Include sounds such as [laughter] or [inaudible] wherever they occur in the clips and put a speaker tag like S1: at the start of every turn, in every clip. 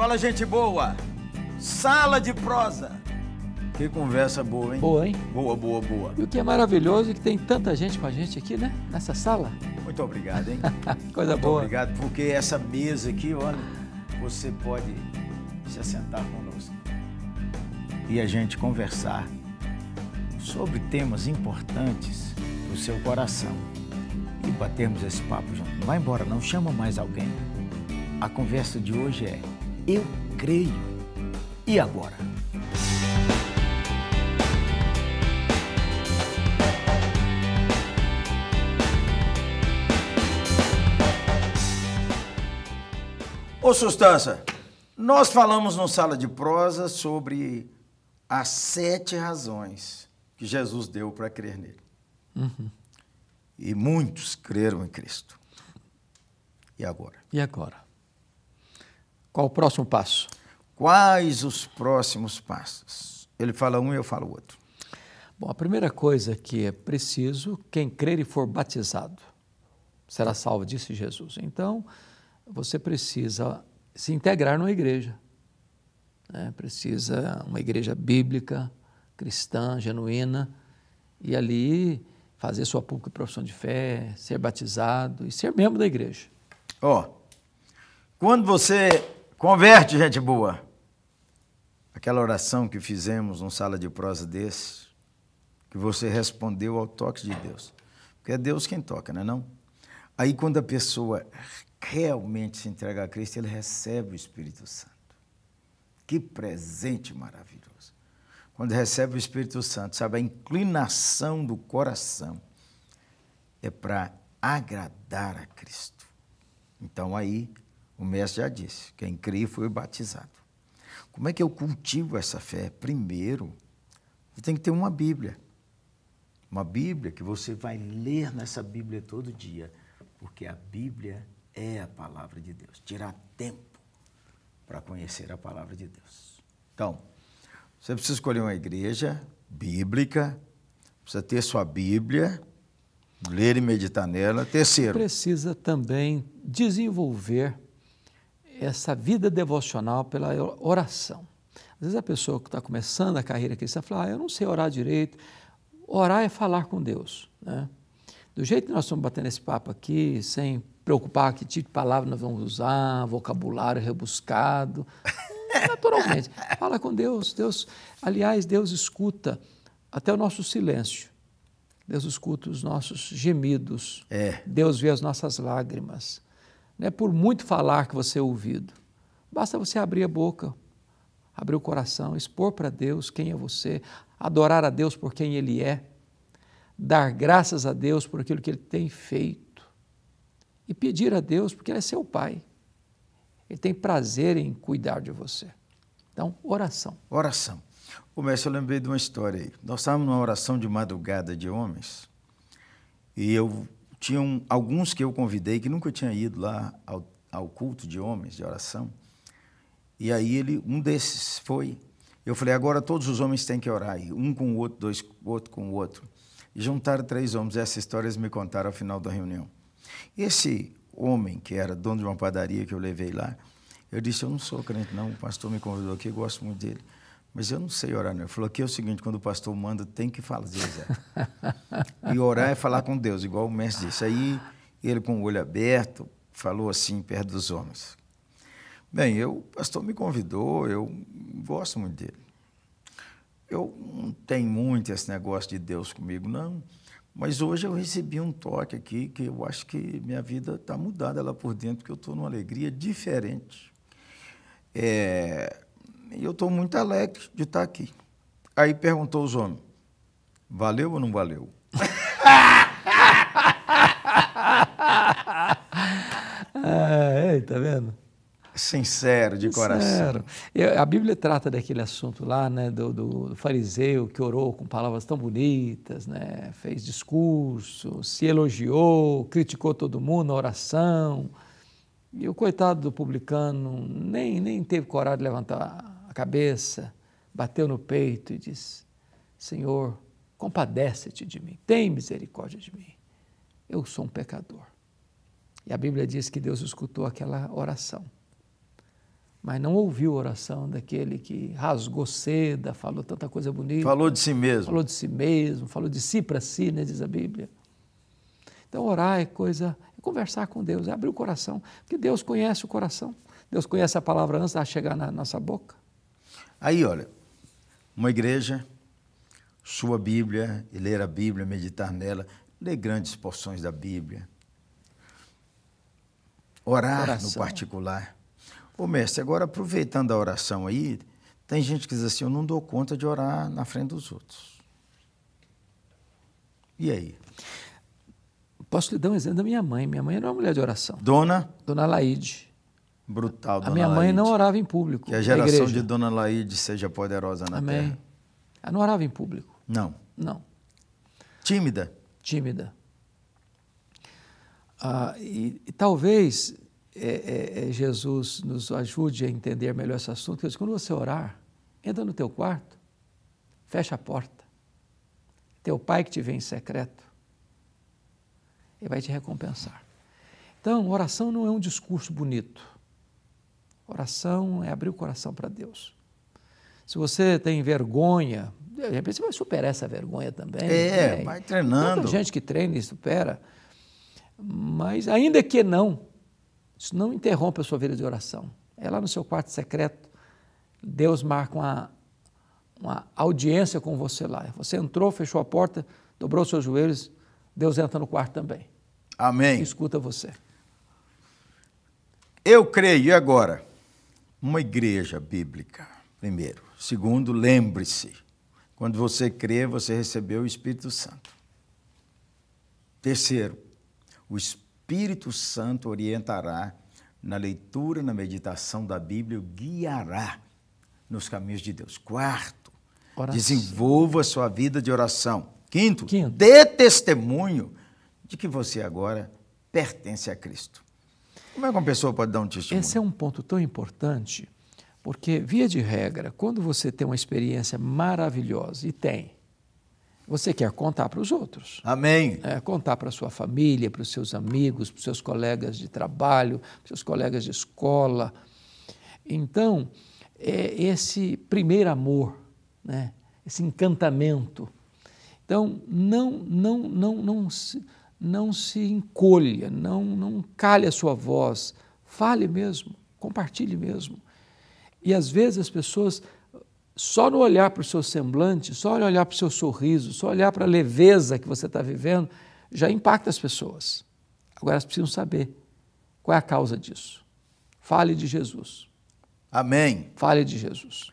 S1: Fala, gente boa. Sala de prosa. Que conversa boa, hein? Boa, hein? Boa, boa, boa. E
S2: o que é maravilhoso é que tem tanta gente com a gente aqui, né? Nessa sala.
S1: Muito obrigado, hein? [laughs] Coisa Muito boa. obrigado, porque essa mesa aqui, olha, você pode se assentar conosco e a gente conversar sobre temas importantes do seu coração e batermos esse papo junto. Não vai embora, não chama mais alguém. A conversa de hoje é eu creio. E agora? Ô, Sustança, nós falamos no Sala de Prosa sobre as sete razões que Jesus deu para crer nele. Uhum. E muitos creram em Cristo. E agora? E agora? Qual o
S2: próximo passo? Quais os próximos passos? Ele fala um e eu falo o outro. Bom, a primeira coisa que é preciso, quem crer e for batizado será salvo, disse Jesus. Então, você precisa se integrar numa igreja. Né? Precisa uma igreja bíblica, cristã, genuína, e ali fazer sua pública profissão de fé, ser batizado e ser membro da igreja. Ó, oh, quando você
S1: Converte, gente boa. Aquela oração que fizemos num sala de prosa desse, que você respondeu ao toque de Deus. Porque é Deus quem toca, não é não? Aí quando a pessoa realmente se entrega a Cristo, ele recebe o Espírito Santo. Que presente maravilhoso. Quando recebe o Espírito Santo, sabe, a inclinação do coração é para agradar a Cristo. Então aí o mestre já disse: quem crê foi batizado. Como é que eu cultivo essa fé? Primeiro, você tem que ter uma Bíblia. Uma Bíblia que você vai ler nessa Bíblia todo dia, porque a Bíblia é a palavra de Deus. Tirar tempo para conhecer a palavra de Deus. Então, você precisa escolher uma igreja bíblica, precisa ter sua Bíblia, ler e meditar nela. Terceiro.
S2: Precisa também desenvolver essa vida devocional pela oração. Às vezes a pessoa que está começando a carreira cristã fala, ah, eu não sei orar direito. Orar é falar com Deus. Né? Do jeito que nós estamos batendo esse papo aqui, sem preocupar que tipo de palavra nós vamos usar, vocabulário rebuscado, é naturalmente. Fala com Deus. Deus, aliás, Deus escuta até o nosso silêncio. Deus escuta os nossos gemidos. É. Deus vê as nossas lágrimas. Não é por muito falar que você é ouvido. Basta você abrir a boca, abrir o coração, expor para Deus quem é você, adorar a Deus por quem Ele é, dar graças a Deus por aquilo que Ele tem feito e pedir a Deus, porque Ele é seu Pai. Ele tem prazer em cuidar de você. Então, oração. Oração. Ô, mestre, eu lembrei de uma história aí.
S1: Nós estávamos numa oração de madrugada de homens e eu tinham alguns que eu convidei que nunca tinha ido lá ao, ao culto de homens, de oração. E aí ele, um desses foi. Eu falei, agora todos os homens têm que orar, um com o outro, dois outro com o outro. E juntaram três homens. Essa história eles me contaram ao final da reunião. E esse homem, que era dono de uma padaria que eu levei lá, eu disse, eu não sou crente não, o pastor me convidou aqui, eu gosto muito dele mas eu não sei orar. Não. Ele falou aqui é o seguinte, quando o pastor manda, tem que fazer. É. e orar é falar com Deus, igual o mestre disse. Aí ele com o olho aberto falou assim perto dos homens. Bem, eu, o pastor me convidou, eu gosto muito dele. Eu não tenho muito esse negócio de Deus comigo, não. Mas hoje eu recebi um toque aqui que eu acho que minha vida está mudada lá por dentro, porque eu estou numa alegria diferente. É, e eu estou muito alegre de estar tá aqui. Aí perguntou os homens: valeu ou não valeu? [laughs]
S2: é, tá vendo? Sincero, de coração. Sincero. Eu, a Bíblia trata daquele assunto lá, né, do, do, fariseu que orou com palavras tão bonitas, né, fez discurso, se elogiou, criticou todo mundo na oração. E o coitado do publicano nem, nem teve coragem de levantar a cabeça, bateu no peito e disse: Senhor, compadece-te de mim, tem misericórdia de mim. Eu sou um pecador. E a Bíblia diz que Deus escutou aquela oração, mas não ouviu a oração daquele que rasgou seda, falou tanta coisa bonita. Falou de
S1: si mesmo. Falou
S2: de si mesmo, falou de si para si, né, diz a Bíblia. Então, orar é coisa, é conversar com Deus, é abrir o coração, porque Deus conhece o coração. Deus conhece a palavra antes de chegar na nossa boca.
S1: Aí, olha, uma igreja, sua Bíblia, e ler a Bíblia, meditar nela, ler grandes porções da Bíblia, orar oração. no particular. Ô, mestre, agora aproveitando a oração aí, tem gente que diz assim: eu não dou conta de orar na frente dos outros.
S2: E aí? Posso lhe dar um exemplo da minha mãe. Minha mãe era uma mulher de oração. Dona? Dona Laide. Brutal, A dona minha mãe não orava em público. Que a geração de
S1: Dona Laide seja poderosa na Amém. terra.
S2: Ela não orava em público. Não. Não. Tímida? Tímida. Ah, e, e, talvez é, é, é Jesus nos ajude a entender melhor esse assunto. Diz, quando você orar, entra no teu quarto, fecha a porta. Teu pai que te vem em secreto, ele vai te recompensar. Então, oração não é um discurso bonito. Oração é abrir o coração para Deus. Se você tem vergonha, de repente você vai superar essa vergonha também. É, né? vai treinando. Tem gente que treina e supera. Mas ainda que não, isso não interrompe a sua vida de oração. É lá no seu quarto secreto, Deus marca uma, uma audiência com você lá. Você entrou, fechou a porta, dobrou seus joelhos, Deus entra no quarto também. Amém. E escuta você.
S1: Eu creio, e agora? uma igreja bíblica, primeiro. Segundo, lembre-se, quando você crê, você recebeu o Espírito Santo. Terceiro, o Espírito Santo orientará na leitura, na meditação da Bíblia, guiará nos caminhos de Deus. Quarto, oração. desenvolva sua vida de oração. Quinto, Quinto, dê testemunho de que você agora
S2: pertence a Cristo. Como é que uma pessoa pode dar um testemunho? Esse é um ponto tão importante, porque, via de regra, quando você tem uma experiência maravilhosa, e tem, você quer contar para os outros. Amém. É, contar para a sua família, para os seus amigos, para os seus colegas de trabalho, para os seus colegas de escola. Então, é esse primeiro amor, né? esse encantamento. Então, não, não, não, não, não se encolha, não, não calhe a sua voz, fale mesmo, compartilhe mesmo. E às vezes as pessoas, só no olhar para o seu semblante, só no olhar para o seu sorriso, só olhar para a leveza que você está vivendo, já impacta as pessoas. Agora elas precisam saber qual é a causa disso. Fale de Jesus. Amém. Fale de Jesus.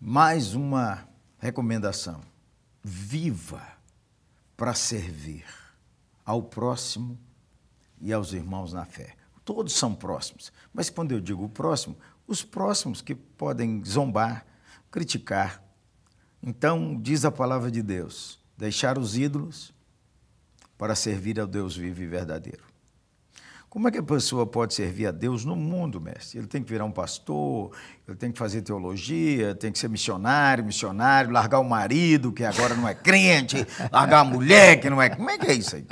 S2: Mais uma recomendação.
S1: Viva para servir ao próximo e aos irmãos na fé. Todos são próximos, mas quando eu digo próximo, os próximos que podem zombar, criticar. Então, diz a palavra de Deus: deixar os ídolos para servir ao Deus vivo e verdadeiro. Como é que a pessoa pode servir a Deus no mundo, mestre? Ele tem que virar um pastor, ele tem que fazer teologia, tem que ser missionário, missionário, largar o marido, que agora não é crente, [laughs] largar a mulher, que não é. Como é que é isso aí?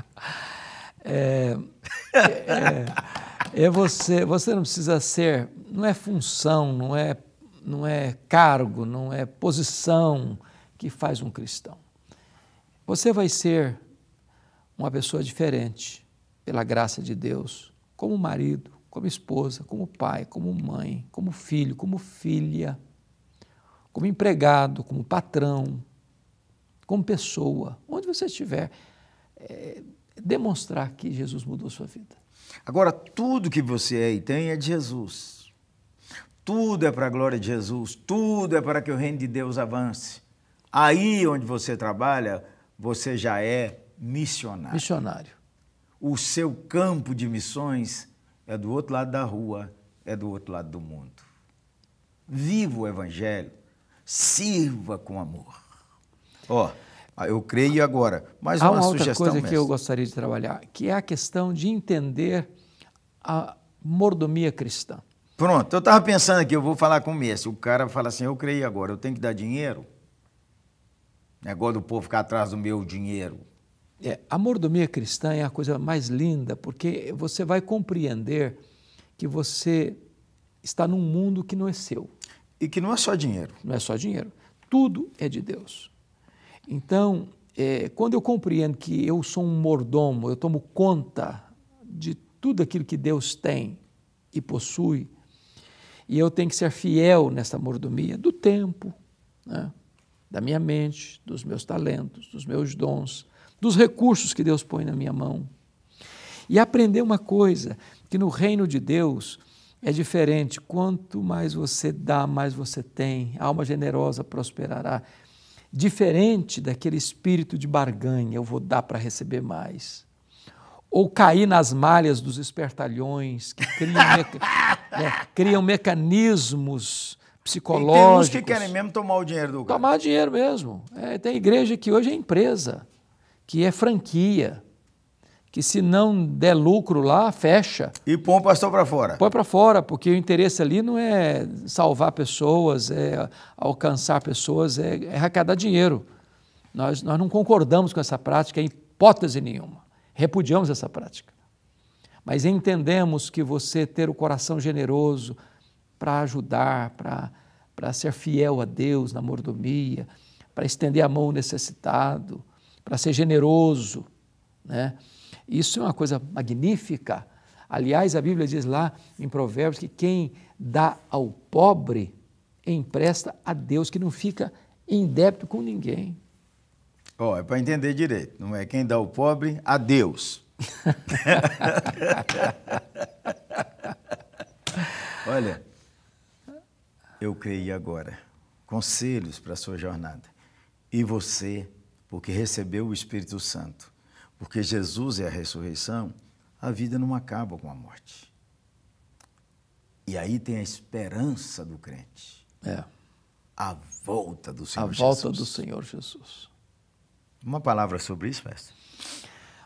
S1: É,
S2: é, é você, você não precisa ser, não é função, não é, não é cargo, não é posição que faz um cristão. Você vai ser uma pessoa diferente pela graça de Deus, como marido, como esposa, como pai, como mãe, como filho, como filha, como empregado, como patrão, como pessoa, onde você estiver, é, demonstrar que Jesus mudou sua vida.
S1: Agora, tudo que você é e tem é de Jesus. Tudo é para a glória de Jesus, tudo é para que o reino de Deus avance. Aí onde você trabalha, você já é missionário. Missionário o seu campo de missões é do outro lado da rua, é do outro lado do mundo. Viva o Evangelho, sirva com amor. Ó, oh, eu creio agora. Mais sugestão, uma, uma outra coisa mestre. que eu gostaria de trabalhar,
S2: que é a questão de entender a mordomia cristã.
S1: Pronto, eu estava pensando aqui, eu vou falar com o mestre. O cara fala assim: eu creio agora, eu tenho que dar dinheiro. Negócio do povo ficar atrás do meu dinheiro.
S2: É, a mordomia cristã é a coisa mais linda, porque você vai compreender que você está num mundo que não é seu. E que não é só dinheiro. Não é só dinheiro. Tudo é de Deus. Então, é, quando eu compreendo que eu sou um mordomo, eu tomo conta de tudo aquilo que Deus tem e possui, e eu tenho que ser fiel nessa mordomia do tempo, né? da minha mente, dos meus talentos, dos meus dons, dos recursos que Deus põe na minha mão. E aprender uma coisa, que no reino de Deus é diferente. Quanto mais você dá, mais você tem. A alma generosa prosperará. Diferente daquele espírito de barganha, eu vou dar para receber mais. Ou cair nas malhas dos espertalhões, que criam, [laughs] meca né, criam mecanismos psicológicos. E tem uns que
S1: querem mesmo tomar o dinheiro do cara. Tomar dinheiro mesmo.
S2: É, tem igreja que hoje é empresa que é franquia, que se não der lucro lá, fecha. E põe o pastor para fora. Põe para fora, porque o interesse ali não é salvar pessoas, é alcançar pessoas, é, é arrecadar dinheiro. Nós, nós não concordamos com essa prática em hipótese nenhuma. Repudiamos essa prática. Mas entendemos que você ter o coração generoso para ajudar, para ser fiel a Deus na mordomia, para estender a mão ao necessitado, para ser generoso. Né? Isso é uma coisa magnífica. Aliás, a Bíblia diz lá em Provérbios que quem dá ao pobre empresta a Deus, que não fica em débito com ninguém.
S1: Ó, oh, é para entender direito, não é quem dá ao pobre a Deus. [laughs] Olha, eu creio agora conselhos para a sua jornada. E você porque recebeu o Espírito Santo, porque Jesus é a ressurreição, a vida não acaba com a morte. E aí tem a esperança do crente. É. A volta do Senhor Jesus. A volta Jesus. do
S2: Senhor Jesus. Uma palavra sobre isso, mestre?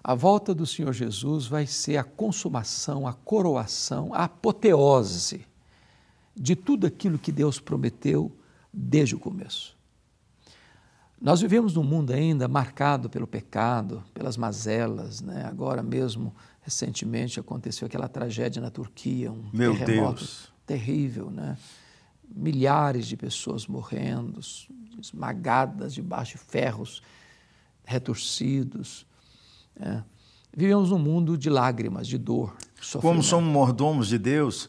S2: A volta do Senhor Jesus vai ser a consumação, a coroação, a apoteose de tudo aquilo que Deus prometeu desde o começo. Nós vivemos num mundo ainda marcado pelo pecado, pelas mazelas, né? Agora mesmo, recentemente, aconteceu aquela tragédia na Turquia, um Meu terremoto Deus. terrível, né? Milhares de pessoas morrendo, esmagadas debaixo de ferros retorcidos. Né? Vivemos num mundo de lágrimas,
S1: de dor. Como somos mordomos de Deus,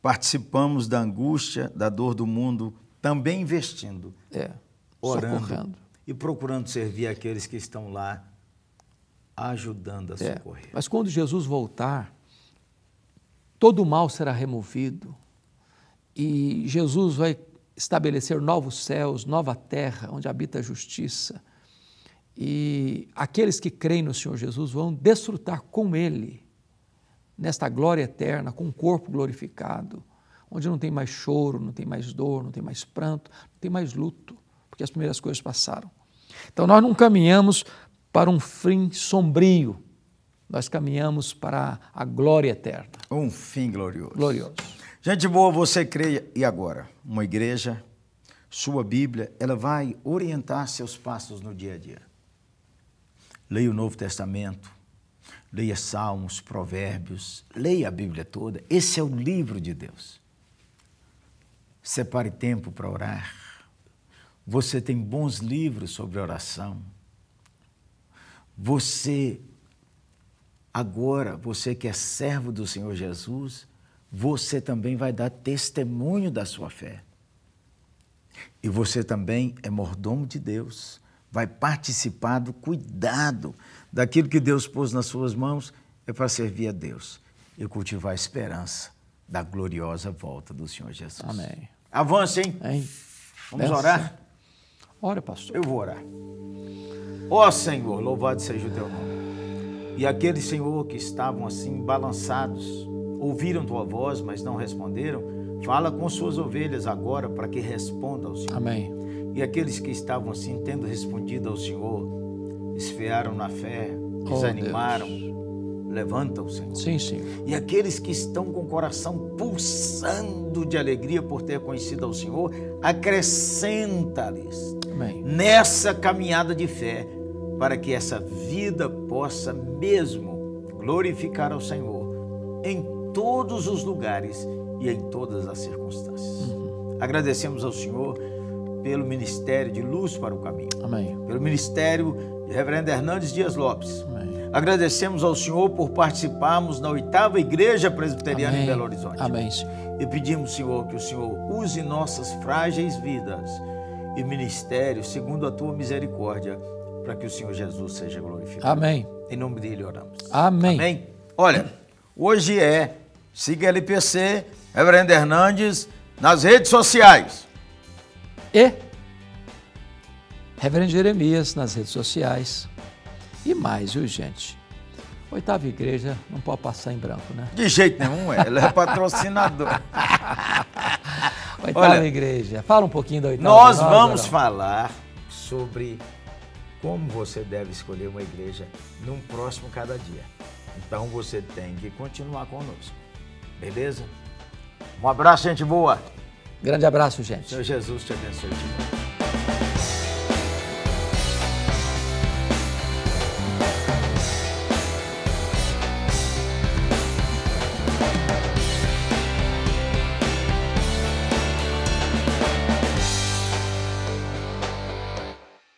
S1: participamos da angústia, da dor do mundo, também investindo. É, orando. socorrendo e procurando servir aqueles que estão lá, ajudando a é, socorrer. É,
S2: mas quando Jesus voltar, todo o mal será removido e Jesus vai estabelecer novos céus, nova terra, onde habita a justiça. E aqueles que creem no Senhor Jesus vão desfrutar com Ele, nesta glória eterna, com o um corpo glorificado, onde não tem mais choro, não tem mais dor, não tem mais pranto, não tem mais luto porque as primeiras coisas passaram. Então nós não caminhamos para um fim sombrio, nós caminhamos para a glória eterna. Um fim glorioso. Glorioso.
S1: Gente boa, você crê e agora? Uma igreja, sua Bíblia, ela vai orientar seus passos no dia a dia. Leia o Novo Testamento, leia Salmos, Provérbios, leia a Bíblia toda. Esse é o livro de Deus. Separe tempo para orar você tem bons livros sobre oração. Você agora, você que é servo do Senhor Jesus, você também vai dar testemunho da sua fé. E você também é mordomo de Deus, vai participar do cuidado daquilo que Deus pôs nas suas mãos é para servir a Deus e cultivar a esperança da gloriosa volta do Senhor Jesus. Amém. Avance, hein? hein? Vamos Deus. orar? Ora, pastor. Eu vou orar. Ó oh, Senhor, louvado seja o teu nome. E aqueles, Senhor, que estavam assim balançados, ouviram tua voz, mas não responderam, fala com suas ovelhas agora para que respondam ao Senhor. Amém. E aqueles que estavam assim, tendo respondido ao Senhor, esfriaram na fé, oh, desanimaram. Oh, o Senhor. Sim, sim. E aqueles que estão com o coração pulsando de alegria por ter conhecido ao Senhor, acrescenta-lhes nessa caminhada de fé, para que essa vida possa mesmo glorificar ao Senhor em todos os lugares e em todas as circunstâncias. Uhum. Agradecemos ao Senhor pelo ministério de luz para o caminho. Amém. Pelo ministério de Reverendo Hernandes Dias Lopes. Amém Agradecemos ao Senhor por participarmos na oitava Igreja Presbiteriana Amém. em Belo Horizonte. Amém, Senhor. E pedimos, Senhor, que o Senhor use nossas frágeis vidas e ministérios segundo a tua misericórdia, para que o Senhor Jesus seja glorificado. Amém. Em nome dele oramos. Amém. Amém. Olha, hoje é siga LPC, Reverendo Hernandes, nas redes
S2: sociais. E Reverendo Jeremias nas redes sociais e mais urgente. Oitava Igreja não pode passar em branco, né? De jeito nenhum, ela é patrocinadora. [laughs] Oitava Olha, Igreja, fala um pouquinho da Oitava Nós vamos
S1: falar sobre como você deve escolher uma igreja num próximo cada dia. Então você tem que continuar conosco, beleza? Um abraço, gente boa!
S2: Grande abraço, gente.
S1: Senhor Jesus te abençoe. Te